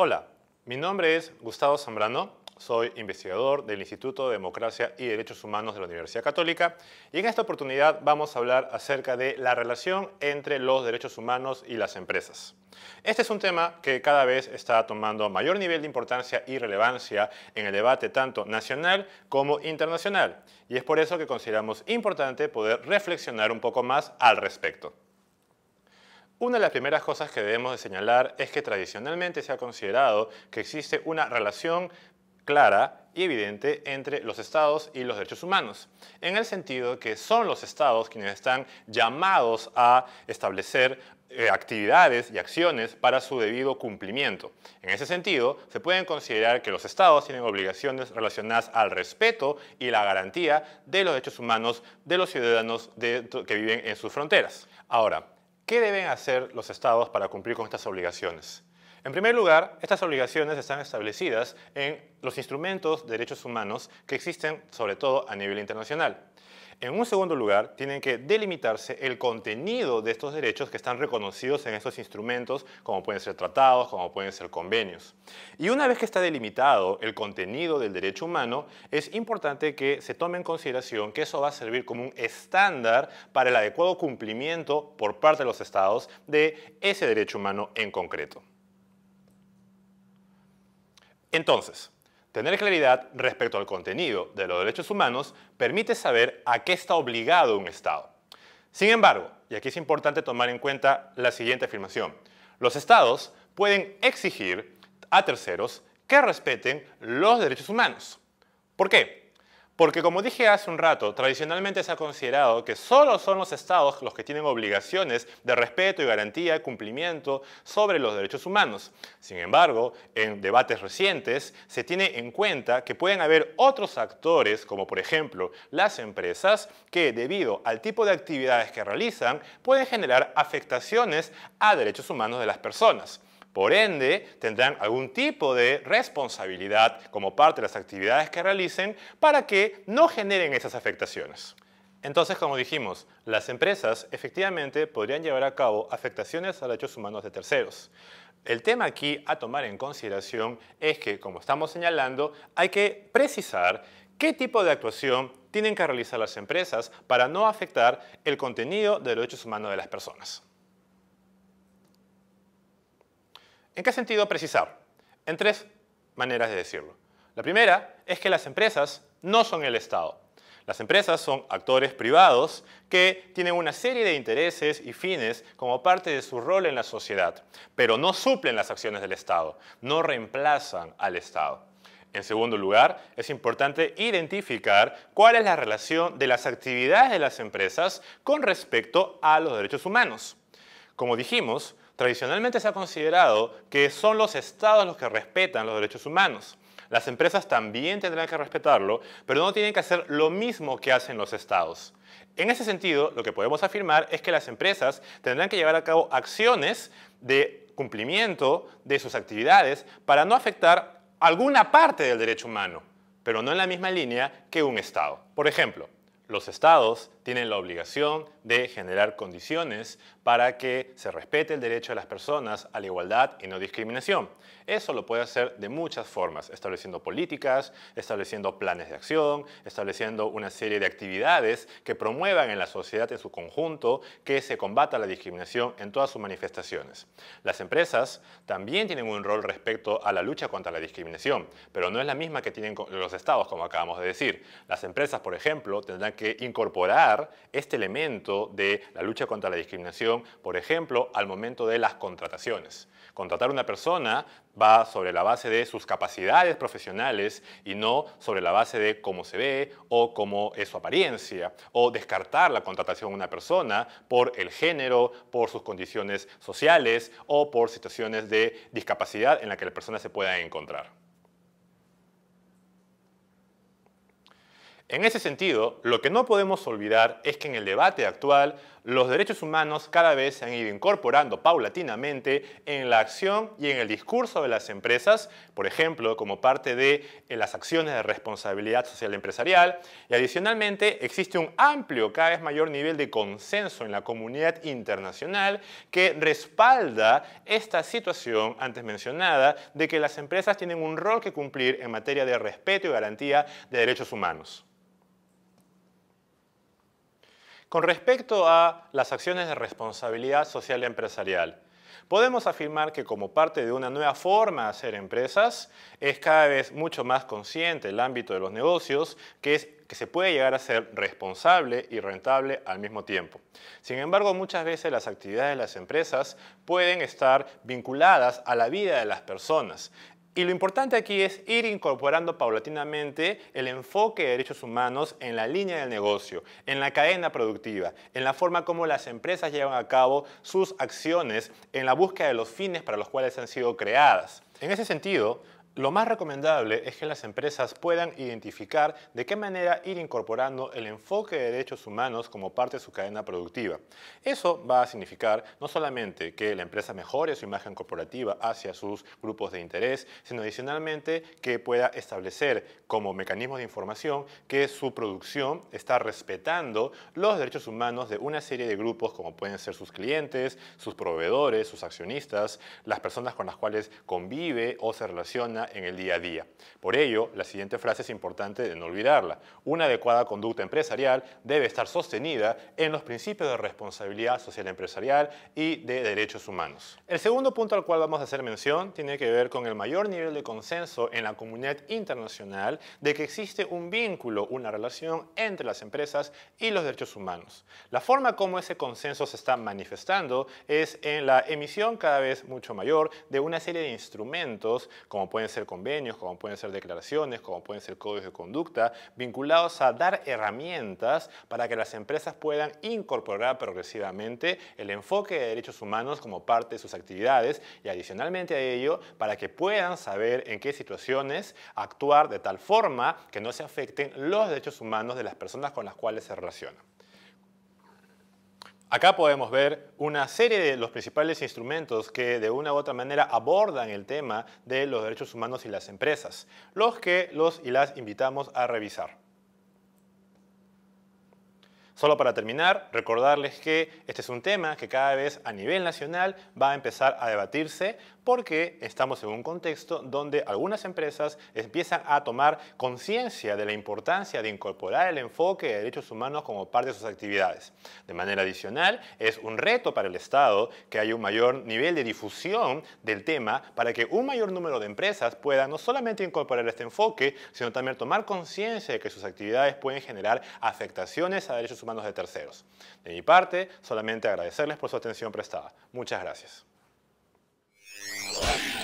Hola, mi nombre es Gustavo Zambrano, soy investigador del Instituto de Democracia y Derechos Humanos de la Universidad Católica y en esta oportunidad vamos a hablar acerca de la relación entre los derechos humanos y las empresas. Este es un tema que cada vez está tomando mayor nivel de importancia y relevancia en el debate tanto nacional como internacional y es por eso que consideramos importante poder reflexionar un poco más al respecto. Una de las primeras cosas que debemos de señalar es que tradicionalmente se ha considerado que existe una relación clara y evidente entre los estados y los derechos humanos, en el sentido que son los estados quienes están llamados a establecer eh, actividades y acciones para su debido cumplimiento. En ese sentido, se pueden considerar que los estados tienen obligaciones relacionadas al respeto y la garantía de los derechos humanos de los ciudadanos que viven en sus fronteras. Ahora, ¿Qué deben hacer los estados para cumplir con estas obligaciones? En primer lugar, estas obligaciones están establecidas en los instrumentos de derechos humanos que existen sobre todo a nivel internacional. En un segundo lugar, tienen que delimitarse el contenido de estos derechos que están reconocidos en estos instrumentos, como pueden ser tratados, como pueden ser convenios. Y una vez que está delimitado el contenido del derecho humano, es importante que se tome en consideración que eso va a servir como un estándar para el adecuado cumplimiento por parte de los estados de ese derecho humano en concreto. Entonces, Tener claridad respecto al contenido de los derechos humanos permite saber a qué está obligado un Estado. Sin embargo, y aquí es importante tomar en cuenta la siguiente afirmación, los Estados pueden exigir a terceros que respeten los derechos humanos. ¿Por qué? Porque como dije hace un rato, tradicionalmente se ha considerado que solo son los estados los que tienen obligaciones de respeto y garantía de cumplimiento sobre los derechos humanos. Sin embargo, en debates recientes se tiene en cuenta que pueden haber otros actores, como por ejemplo las empresas, que debido al tipo de actividades que realizan pueden generar afectaciones a derechos humanos de las personas. Por ende, tendrán algún tipo de responsabilidad como parte de las actividades que realicen para que no generen esas afectaciones. Entonces, como dijimos, las empresas efectivamente podrían llevar a cabo afectaciones a derechos humanos de terceros. El tema aquí a tomar en consideración es que, como estamos señalando, hay que precisar qué tipo de actuación tienen que realizar las empresas para no afectar el contenido de los derechos humanos de las personas. ¿En qué sentido precisar? En tres maneras de decirlo. La primera es que las empresas no son el Estado. Las empresas son actores privados que tienen una serie de intereses y fines como parte de su rol en la sociedad, pero no suplen las acciones del Estado, no reemplazan al Estado. En segundo lugar, es importante identificar cuál es la relación de las actividades de las empresas con respecto a los derechos humanos. Como dijimos, Tradicionalmente se ha considerado que son los estados los que respetan los derechos humanos. Las empresas también tendrán que respetarlo, pero no tienen que hacer lo mismo que hacen los estados. En ese sentido, lo que podemos afirmar es que las empresas tendrán que llevar a cabo acciones de cumplimiento de sus actividades para no afectar alguna parte del derecho humano, pero no en la misma línea que un Estado. Por ejemplo, los Estados tienen la obligación de generar condiciones para que se respete el derecho de las personas a la igualdad y no discriminación. Eso lo puede hacer de muchas formas, estableciendo políticas, estableciendo planes de acción, estableciendo una serie de actividades que promuevan en la sociedad en su conjunto que se combata la discriminación en todas sus manifestaciones. Las empresas también tienen un rol respecto a la lucha contra la discriminación, pero no es la misma que tienen los estados, como acabamos de decir. Las empresas, por ejemplo, tendrán que incorporar este elemento de la lucha contra la discriminación, por ejemplo, al momento de las contrataciones. Contratar a una persona va sobre la base de sus capacidades profesionales y no sobre la base de cómo se ve o cómo es su apariencia, o descartar la contratación de una persona por el género, por sus condiciones sociales o por situaciones de discapacidad en la que la persona se pueda encontrar. En ese sentido, lo que no podemos olvidar es que en el debate actual, los derechos humanos cada vez se han ido incorporando paulatinamente en la acción y en el discurso de las empresas, por ejemplo, como parte de eh, las acciones de responsabilidad social empresarial, y adicionalmente existe un amplio, cada vez mayor nivel de consenso en la comunidad internacional que respalda esta situación antes mencionada de que las empresas tienen un rol que cumplir en materia de respeto y garantía de derechos humanos. Con respecto a las acciones de responsabilidad social empresarial, podemos afirmar que como parte de una nueva forma de hacer empresas, es cada vez mucho más consciente el ámbito de los negocios que, es, que se puede llegar a ser responsable y rentable al mismo tiempo. Sin embargo, muchas veces las actividades de las empresas pueden estar vinculadas a la vida de las personas. Y lo importante aquí es ir incorporando paulatinamente el enfoque de derechos humanos en la línea del negocio, en la cadena productiva, en la forma como las empresas llevan a cabo sus acciones en la búsqueda de los fines para los cuales han sido creadas. En ese sentido, lo más recomendable es que las empresas puedan identificar de qué manera ir incorporando el enfoque de derechos humanos como parte de su cadena productiva. Eso va a significar no solamente que la empresa mejore su imagen corporativa hacia sus grupos de interés, sino adicionalmente que pueda establecer como mecanismo de información que su producción está respetando los derechos humanos de una serie de grupos como pueden ser sus clientes, sus proveedores, sus accionistas, las personas con las cuales convive o se relaciona en el día a día. Por ello, la siguiente frase es importante de no olvidarla. Una adecuada conducta empresarial debe estar sostenida en los principios de responsabilidad social empresarial y de derechos humanos. El segundo punto al cual vamos a hacer mención tiene que ver con el mayor nivel de consenso en la comunidad internacional de que existe un vínculo, una relación entre las empresas y los derechos humanos. La forma como ese consenso se está manifestando es en la emisión cada vez mucho mayor de una serie de instrumentos, como pueden ser ser convenios, como pueden ser declaraciones, como pueden ser códigos de conducta, vinculados a dar herramientas para que las empresas puedan incorporar progresivamente el enfoque de derechos humanos como parte de sus actividades y adicionalmente a ello para que puedan saber en qué situaciones actuar de tal forma que no se afecten los derechos humanos de las personas con las cuales se relacionan. Acá podemos ver una serie de los principales instrumentos que de una u otra manera abordan el tema de los derechos humanos y las empresas, los que los y las invitamos a revisar. Solo para terminar, recordarles que este es un tema que cada vez a nivel nacional va a empezar a debatirse porque estamos en un contexto donde algunas empresas empiezan a tomar conciencia de la importancia de incorporar el enfoque de derechos humanos como parte de sus actividades. De manera adicional, es un reto para el Estado que haya un mayor nivel de difusión del tema para que un mayor número de empresas puedan no solamente incorporar este enfoque, sino también tomar conciencia de que sus actividades pueden generar afectaciones a derechos humanos de terceros. De mi parte, solamente agradecerles por su atención prestada. Muchas gracias. Yeah.